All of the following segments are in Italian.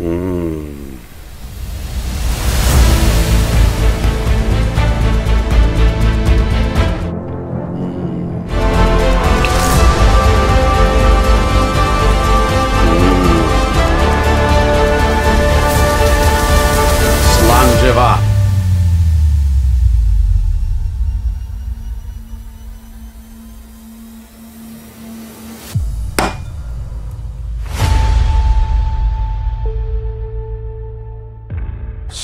Mm.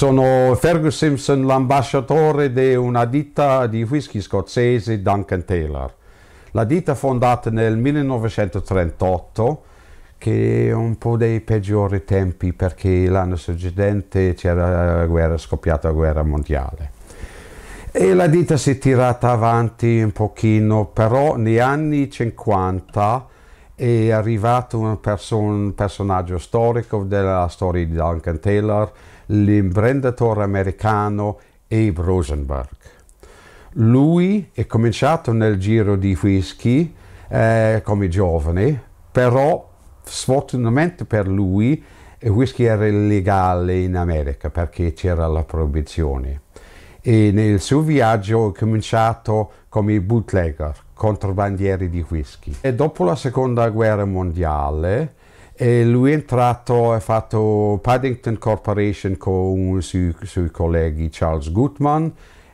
sono Fergus Simpson, l'ambasciatore di una ditta di whisky scozzese Duncan Taylor. La ditta fondata nel 1938, che è un po' dei peggiori tempi perché l'anno succedente c'era la guerra scoppiata la guerra mondiale. E la ditta si è tirata avanti un pochino, però negli anni 50 è arrivato un, person- personaggio storico della storia di Duncan Taylor, l'imprenditore americano Abe Rosenberg. Lui è cominciato nel giro di whisky eh, come giovane, però sfortunatamente per lui il whisky era illegale in America perché c'era la proibizione. E nel suo viaggio è cominciato come bootlegger, contrabbandiere di whisky. E dopo la seconda guerra mondiale e lui è entrato e ha fatto Paddington Corporation con uno dei suoi colleghi, Charles Gutman,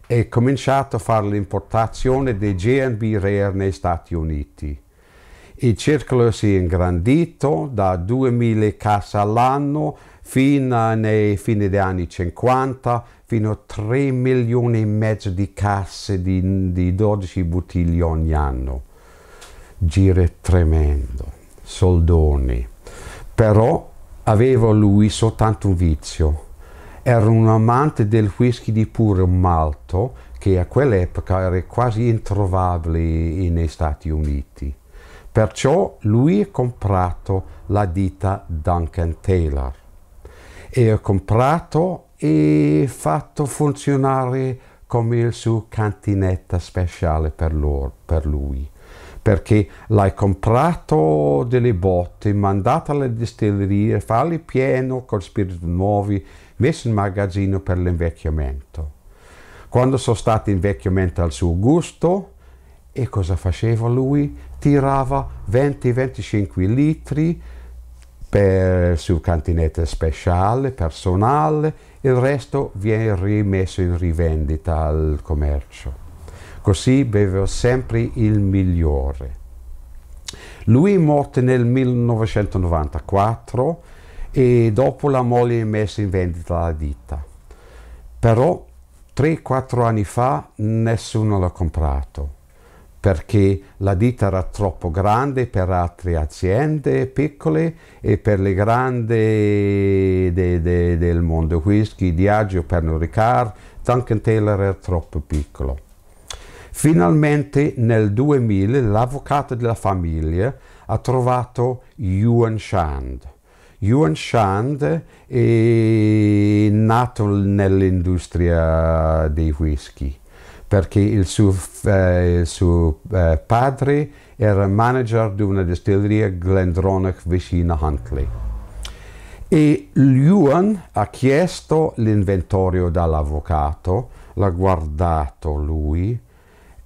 e ha cominciato a fare l'importazione dei GNB Rare negli Stati Uniti. Il circolo si è ingrandito da 2000 casse all'anno fino ai fine degli anni 50, fino a 3 milioni e mezzo di casse di, di 12 bottiglie ogni anno. Giro tremendo, soldoni però aveva lui soltanto un vizio. Era un amante del whisky di puro malto che a quell'epoca era quasi introvabile negli Stati Uniti. Perciò lui ha comprato la ditta Duncan Taylor e ha comprato e fatto funzionare come il suo cantinetta speciale per, loro, per lui perché l'hai comprato delle botte, mandato alle distillerie, falli pieno con spiriti nuovi, messo in magazzino per l'invecchiamento. Quando sono stati invecchiamenti al suo gusto, e cosa faceva lui? Tirava 20-25 litri per, sul cantinetto speciale, personale, il resto viene rimesso in rivendita al commercio così beveva sempre il migliore. Lui è morto nel 1994 e dopo la moglie è messa in vendita la ditta. Però 3-4 anni fa nessuno l'ha comprato perché la ditta era troppo grande per altre aziende piccole e per le grandi de, de, del mondo whisky, Diageo, Pernod Ricard, Duncan Taylor era troppo piccolo. Finalmente nel 2000 l'avvocato della famiglia ha trovato Yuan Shand. Yuan Shand è nato nell'industria dei whisky perché il suo, eh, il suo eh, padre era manager di una distilleria Glendronach vicino a Huntley. E Yuan ha chiesto l'inventario dall'avvocato, l'ha guardato lui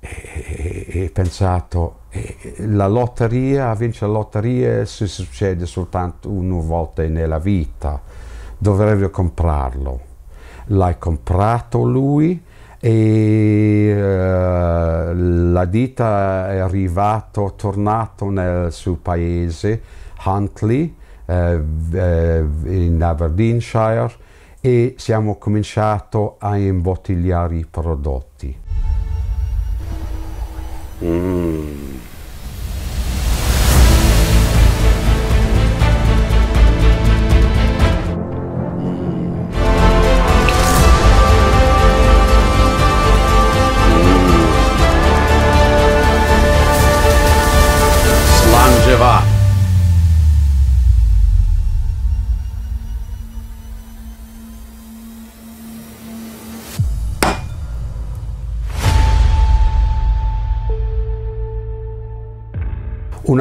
e, e, pensato e, la lotteria, vincere la lotteria si succede soltanto una volta nella vita, dovrebbe comprarlo. L'hai comprato lui e uh, la ditta è arrivato, tornato nel suo paese, Huntley, uh, eh, uh, eh, in Aberdeenshire, e siamo cominciati a imbottigliare i prodotti. Mm.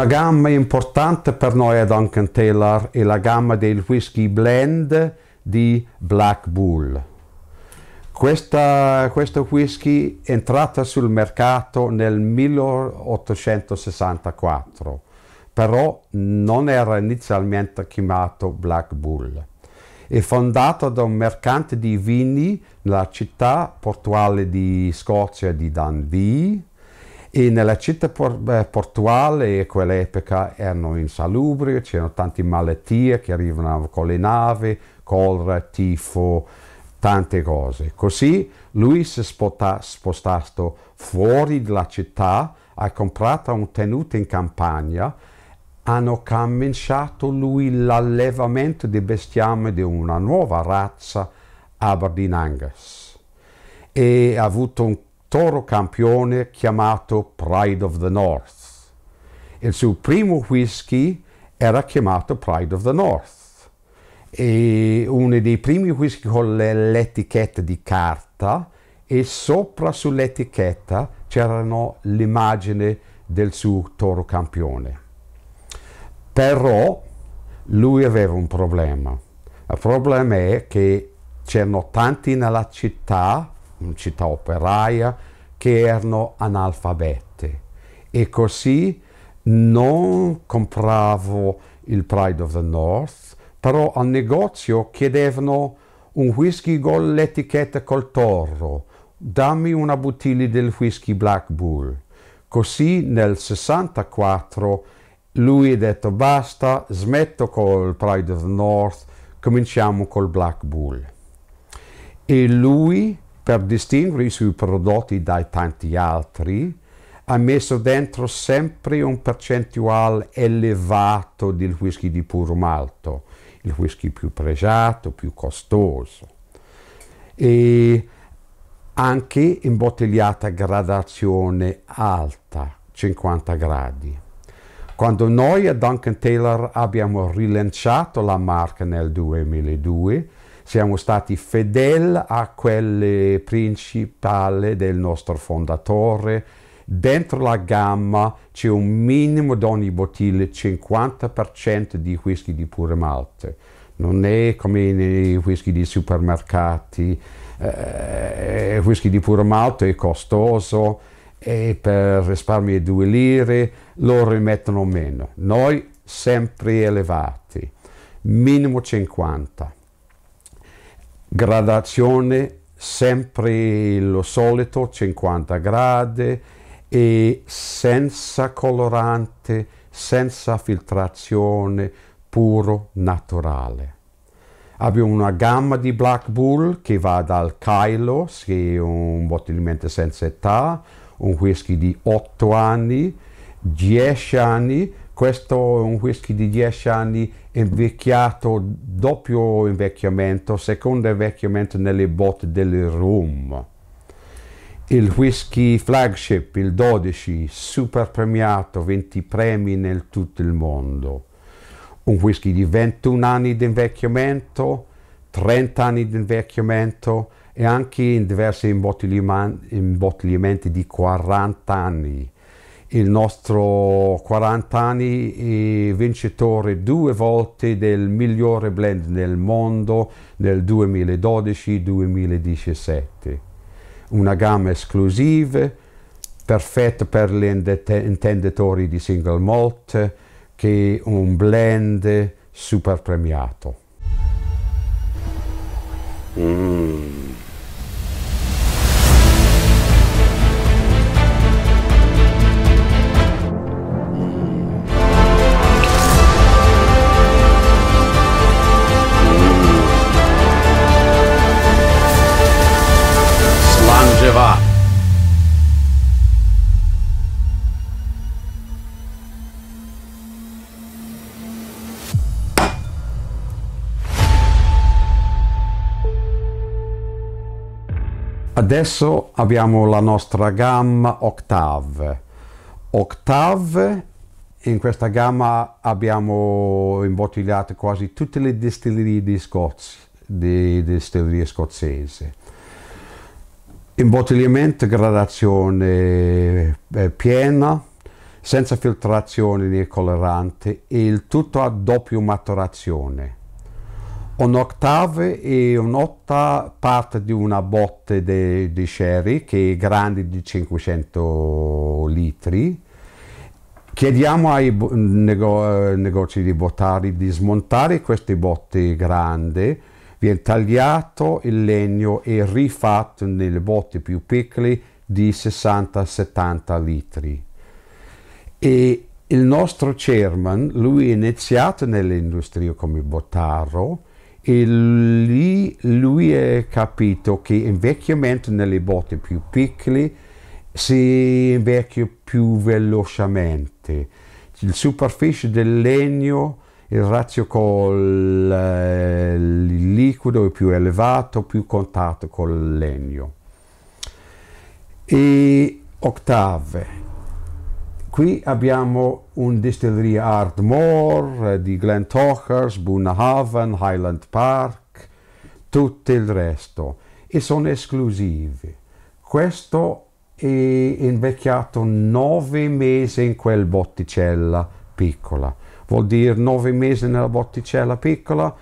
Una gamma importante per noi ad Duncan Taylor è la gamma del whisky blend di Black Bull. Questa, questo whisky è entrato sul mercato nel 1864, però non era inizialmente chiamato Black Bull. È fondato da un mercante di vini nella città portuale di Scozia di Dundee e nella città portuale in quell'epoca erano insalubri, c'erano tante malattie che arrivano con le navi, colera, tifo, tante cose. Così lui si è spostato fuori dalla città, ha comprato un tenuto in campagna, hanno cominciato lui l'allevamento di bestiame di una nuova razza, Aberdeen Angus, e ha avuto un toro campione chiamato Pride of the North. Il suo primo whisky era chiamato Pride of the North e uno dei primi whisky con l'etichetta di carta e sopra sull'etichetta c'erano l'immagine del suo toro campione. Però lui aveva un problema. Il problema è che c'erano tanti nella città città operaia che erano analfabete e così non compravo il Pride of the North, però al negozio chiedevano un whisky con l'etichetta col toro, dammi una bottiglia del whisky Black Bull. Così nel 64 lui ha detto basta, smetto col Pride of the North, cominciamo col Black Bull. E lui per distinguere i suoi prodotti dai tanti altri, ha messo dentro sempre un percentuale elevato del whisky di puro malto, il whisky più pregiato, più costoso. E anche imbottigliata a gradazione alta, 50 gradi. Quando noi a Duncan Taylor abbiamo rilanciato la marca nel 2002, siamo stati fedeli a quelle principali del nostro fondatore. Dentro la gamma c'è un minimo di ogni bottiglia, 50% di whisky di pure malte. Non è come nei whisky di supermercati, eh, whisky di pure malte è costoso e per risparmiare due lire loro mettono meno. Noi sempre elevati, minimo 50 gradazione sempre lo solito 50 gradi e senza colorante, senza filtrazione, puro naturale. Abbiamo una gamma di Black Bull che va dal kylo che è un bottigliamento senza età, un whisky di 8 anni, 10 anni, questo è un whisky di 10 anni invecchiato, doppio invecchiamento, secondo invecchiamento nelle botte del rum. Il whisky flagship, il 12, super premiato, 20 premi nel tutto il mondo. Un whisky di 21 anni di invecchiamento, 30 anni di invecchiamento e anche in diversi imbottigliamenti di 40 anni il nostro 40 anni vincitore due volte del migliore blend nel mondo nel 2012-2017. Una gamma esclusiva, perfetta per gli intenditori di single malt, che è un blend super premiato. Mm. Adesso abbiamo la nostra gamma Octave. Octave, in questa gamma abbiamo imbottigliato quasi tutte le distillerie di Scoz, di distillerie scozzese. Imbottigliamento, gradazione eh, piena, senza filtrazione né colorante, e il tutto a doppia maturazione un'ottava e un'otta parte di una botte di sherry che è grande di 500 litri. Chiediamo ai nego negozi di bottari di smontare queste botte grandi, viene tagliato il legno e rifatto nelle botte più piccole di 60-70 litri. E il nostro chairman, lui è iniziato nell'industria come bottarro, e lì lui è capito che invecchiamento nelle botte più piccole si invecchia più velocemente. La superficie del legno, il ratio con eh, il liquido è più elevato, più contatto con il legno. E ottave, Qui abbiamo un distilleria Ardmore, eh, di Glen Tochers, Boonahaven, Highland Park, tutto il resto. E sono esclusivi. Questo è invecchiato nove mesi in quel botticella piccola. Vuol dire nove mesi nella botticella piccola,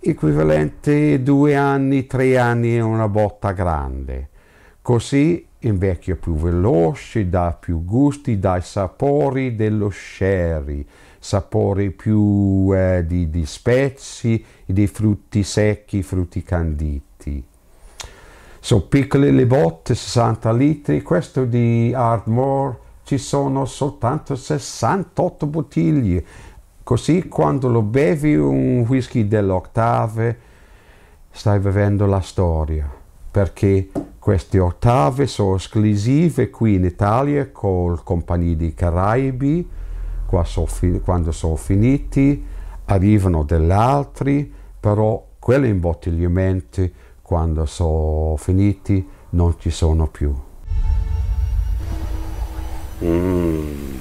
equivalente due anni, tre anni in una botta grande. Così invecchia più veloce, dà più gusti, dà i sapori dello sherry, sapori più eh, di, di spezie, di frutti secchi, frutti canditi. Sono piccole le botte, 60 litri, questo di Ardmore ci sono soltanto 68 bottiglie, così quando lo bevi un whisky dell'ottave stai bevendo la storia perché queste ottave sono esclusive qui in Italia col Compagnia dei Caraibi, so quando sono finiti arrivano degli altri, però quelli imbottigliamenti quando sono finiti non ci sono più. Mm.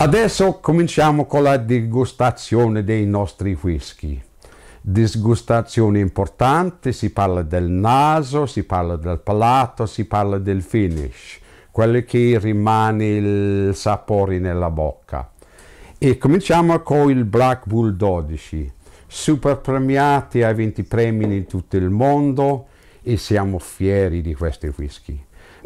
Adesso cominciamo con la degustazione dei nostri whisky. Disgustazione importante, si parla del naso, si parla del palato, si parla del finish, quello che rimane il sapore nella bocca. E cominciamo con il Black Bull 12, super premiati ai 20 premi in tutto il mondo e siamo fieri di questi whisky.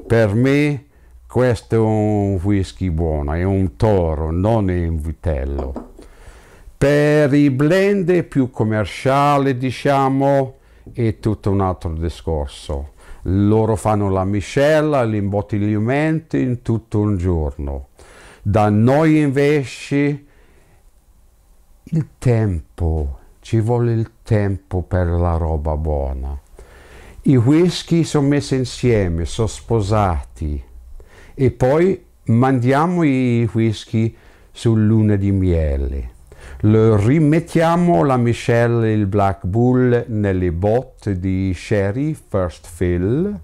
Per me questo è un whisky buono, è un toro, non è un vitello. Per i blend più commerciali, diciamo, è tutto un altro discorso. Loro fanno la miscela, l'imbottigliamento in tutto un giorno. Da noi invece il tempo, ci vuole il tempo per la roba buona. I whisky sono messi insieme, sono sposati e poi mandiamo i whisky sul luna di miele. Lo rimettiamo la miscela il Black Bull nelle botte di sherry first fill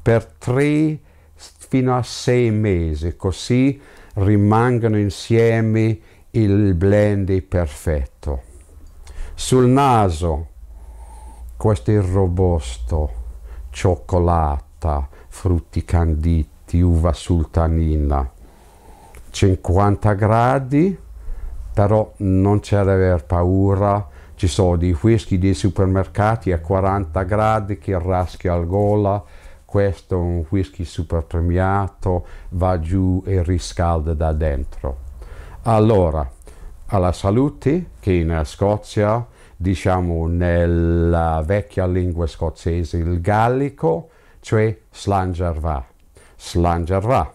per 3 fino a 6 mesi, così rimangono insieme il blend perfetto. Sul naso, questo è robusto, cioccolata, frutti canditi uva Sultanina 50 gradi però non c'è da avere paura ci sono dei whisky dei supermercati a 40 gradi che raschia al gola questo è un whisky super premiato va giù e riscalda da dentro allora alla salute che in Scozia diciamo nella vecchia lingua scozzese il gallico cioè slangervà slangerà.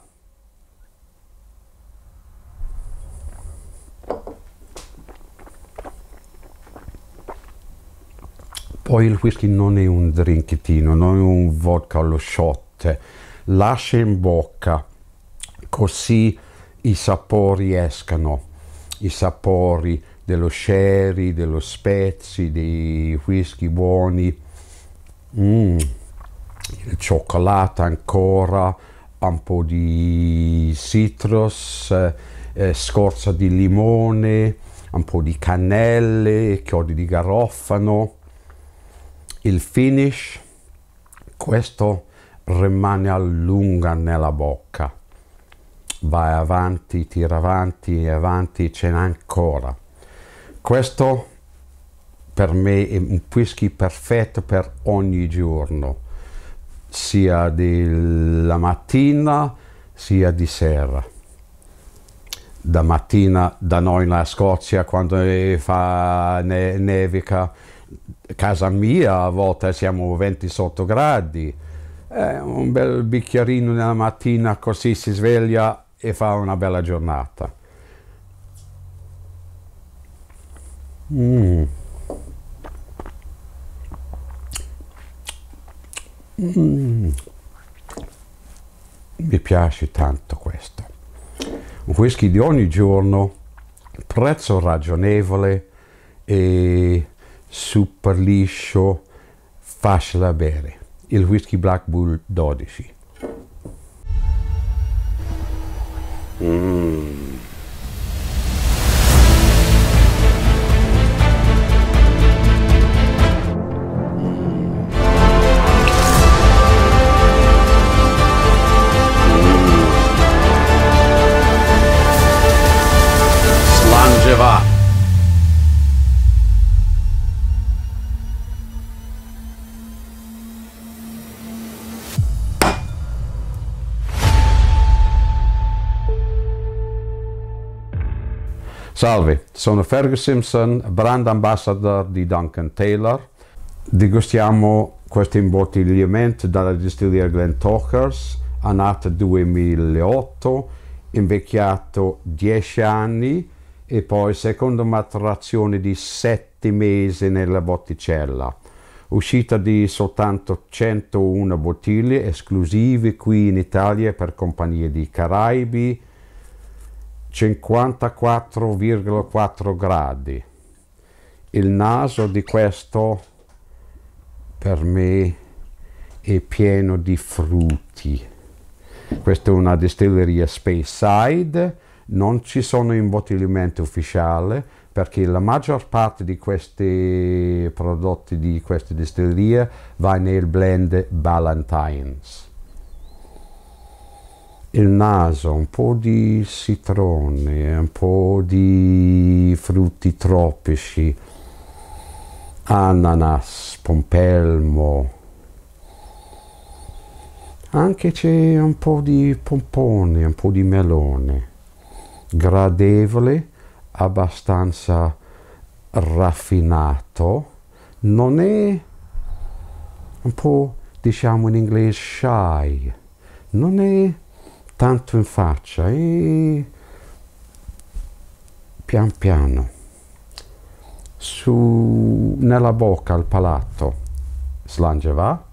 Poi il whisky non è un drinkitino, non è un vodka allo shot, lascia in bocca così i sapori escano, i sapori dello sherry, dello spezzi, dei whisky buoni, mm, cioccolato ancora, un po' di citrus, eh, eh, scorza di limone, un po' di cannelle, chiodi di garofano. Il finish, questo rimane a lunga nella bocca. Vai avanti, tira avanti e avanti, ce n'è ancora. Questo per me è un whisky perfetto per ogni giorno sia della mattina sia di sera. Da mattina da noi in Scozia quando fa ne nevica, casa mia a volte siamo 20 sotto gradi, eh, un bel bicchierino nella mattina così si sveglia e fa una bella giornata. Mm. Mm. Mi piace tanto questo. Un whisky di ogni giorno, prezzo ragionevole e super liscio, facile da bere. Il whisky Black Bull 12. Salve, sono Fergus Simpson, brand ambassador di Duncan Taylor. Degustiamo questo imbottigliamento dalla distilleria Glen Talkers, nato 2008, invecchiato 10 anni e poi seconda maturazione di 7 mesi nella botticella. Uscita di soltanto 101 bottiglie esclusive qui in Italia per compagnie di Caraibi, 54,4 gradi. Il naso di questo per me è pieno di frutti. Questa è una distilleria Space Side, non ci sono imbottigliamenti ufficiali perché la maggior parte di questi prodotti di questa distilleria va nel blend Ballantines il naso, un po' di citrone, un po' di frutti tropici, ananas, pompelmo, anche c'è un po' di pompone, un po' di melone, gradevole, abbastanza raffinato, non è un po' diciamo in inglese shy, non è tanto in faccia e pian piano su, nella bocca al palato slangeva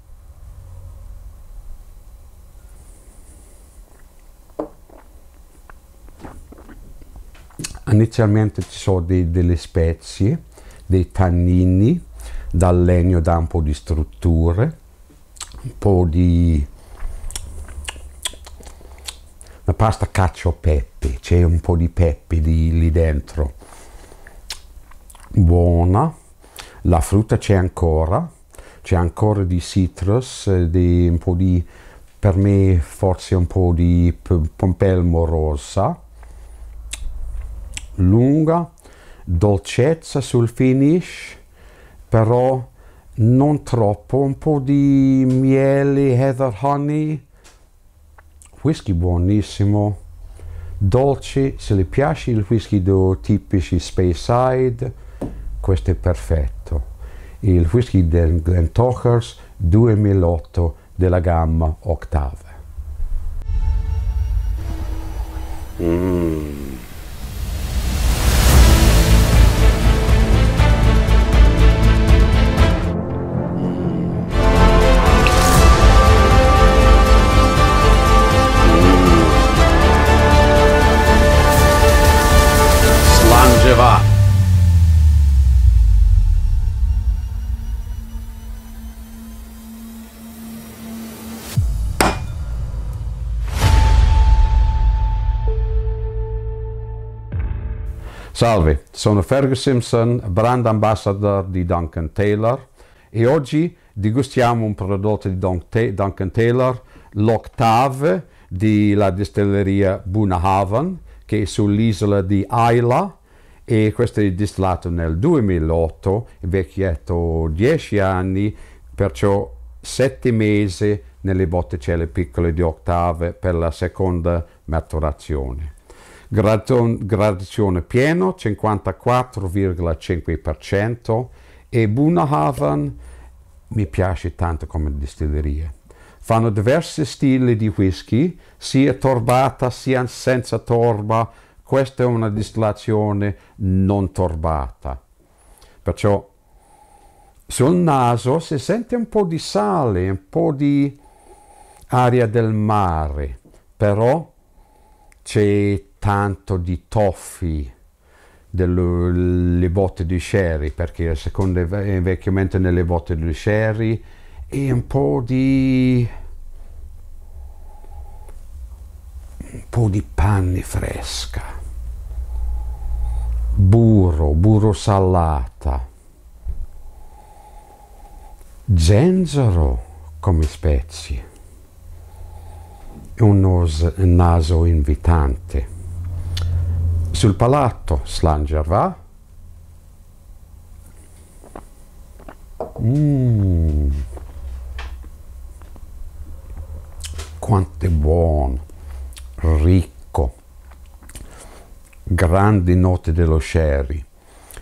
inizialmente ci sono dei, delle spezie dei tannini dal legno da un po' di strutture un po' di la pasta caccio pepe, c'è un po' di pepe lì, lì dentro. Buona, la frutta c'è ancora, c'è ancora di citrus, di, un po' di, per me forse un po' di pompelmo rosa, lunga, dolcezza sul finish, però non troppo, un po' di miele, heather honey, whisky buonissimo, dolce, se le piace il whisky tipici Speyside, questo è perfetto. Il whisky del Glentochers 2008 della gamma Octave. Mmm. Salve, sono Fergus Simpson, brand ambassador di Duncan Taylor e oggi degustiamo un prodotto di Duncan Taylor, l'Octave della distilleria Bunahaven che è sull'isola di Isla e questo è distillato nel 2008, invecchiato 10 anni, perciò 7 mesi nelle botticelle piccole di Octave per la seconda maturazione gradazione pieno 54,5% e Bunahaven mi piace tanto come distilleria. Fanno diversi stili di whisky, sia torbata sia senza torba. Questa è una distillazione non torbata. Perciò sul naso si sente un po' di sale, un po' di aria del mare, però c'è tanto di toffi delle botte di sherry perché il secondo invecchiamento nelle botte di sherry e un po' di un po' di panne fresca burro burro salata zenzero come spezie e un naso invitante sul palato Slanger va. Mm. Quanto è buono, ricco, grandi note dello sherry,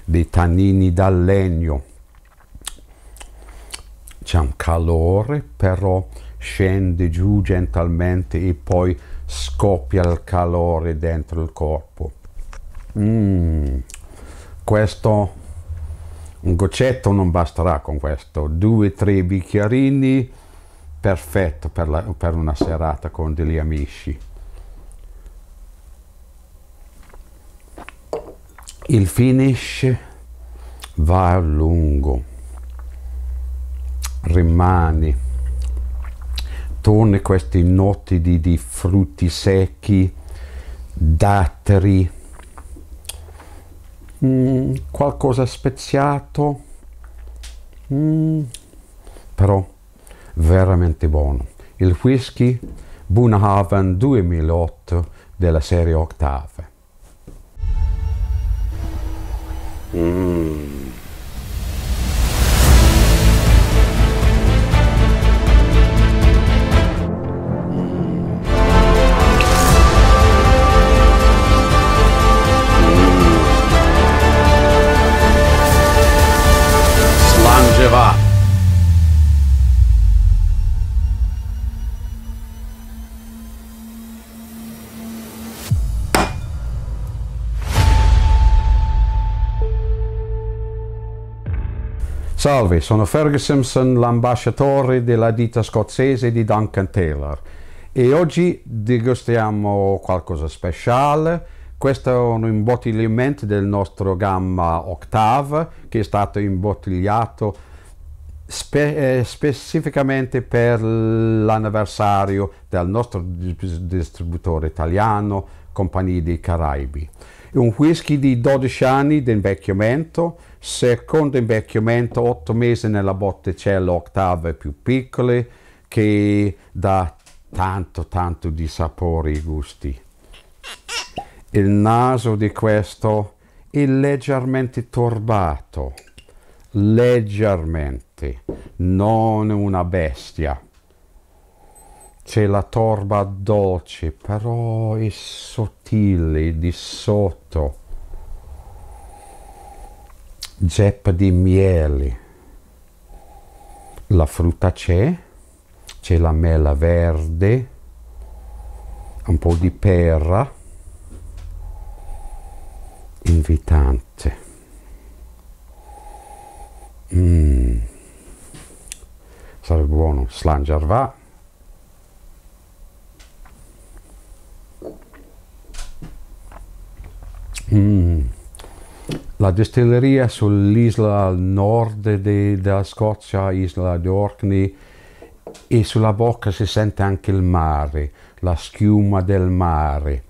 dei tannini dal legno. C'è un calore, però scende giù gentilmente e poi scoppia il calore dentro il corpo mm, questo un goccetto non basterà con questo, due, tre bicchierini, perfetto per, la, per una serata con degli amici. Il finish va a lungo, rimani, torni queste notti di, di frutti secchi, datteri, mm, qualcosa speziato, mm, però veramente buono. Il whisky Bunahaven 2008 della serie Ottave. Mm. Salve, sono Fergus Simpson, l'ambasciatore della ditta scozzese di Duncan Taylor e oggi degustiamo qualcosa di speciale. Questo è un imbottigliamento del nostro gamma Octave che è stato imbottigliato spe eh, specificamente per l'anniversario del nostro distributore italiano, Compagnia dei Caraibi un whisky di 12 anni di invecchiamento, secondo invecchiamento 8 mesi nella botticella ottave più piccola che dà tanto tanto di sapore e gusti. Il naso di questo è leggermente torbato, leggermente, non una bestia c'è la torba dolce, però è sottile di sotto, zeppa di miele. La frutta c'è, c'è la mela verde, un po' di perra, invitante. Mm. Sarebbe buono slangiar va. La distilleria sull'isola nord della Scozia, isola di Orkney, e sulla bocca si sente anche il mare, la schiuma del mare.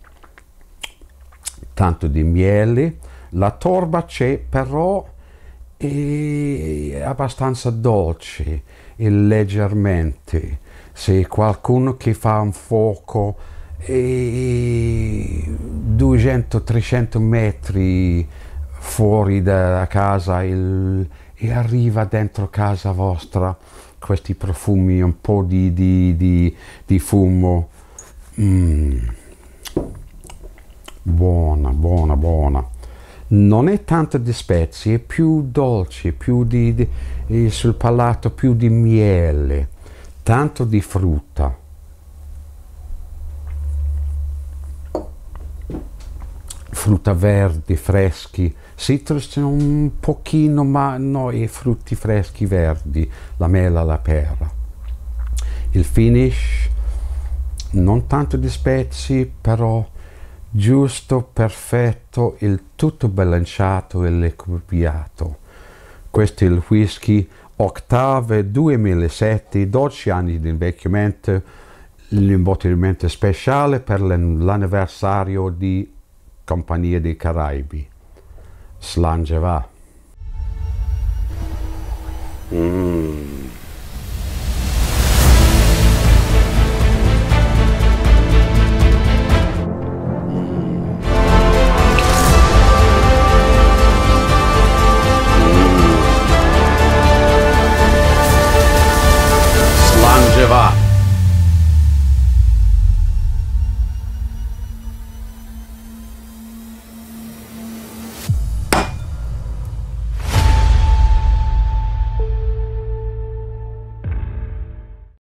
Tanto di miele, la torba c'è però è abbastanza dolce e leggermente. Se qualcuno che fa un fuoco e eh, 200-300 metri fuori da casa il, e arriva dentro casa vostra questi profumi, un po' di, di, di, di fumo. Mm. Buona, buona, buona. Non è tanto di spezie, è più dolce, più di, sul palato, più di miele, tanto di frutta. Frutta verdi, freschi, citrus c'è un pochino, ma no, i frutti freschi verdi, la mela, la pera. Il finish, non tanto di spezie, però giusto, perfetto, il tutto bilanciato e l'equilibrato. Questo è il whisky Octave 2007, 12 anni di invecchiamento, l'imbottimento speciale per l'anniversario di Compagnia dei Caraibi. Slanceva. Hmm.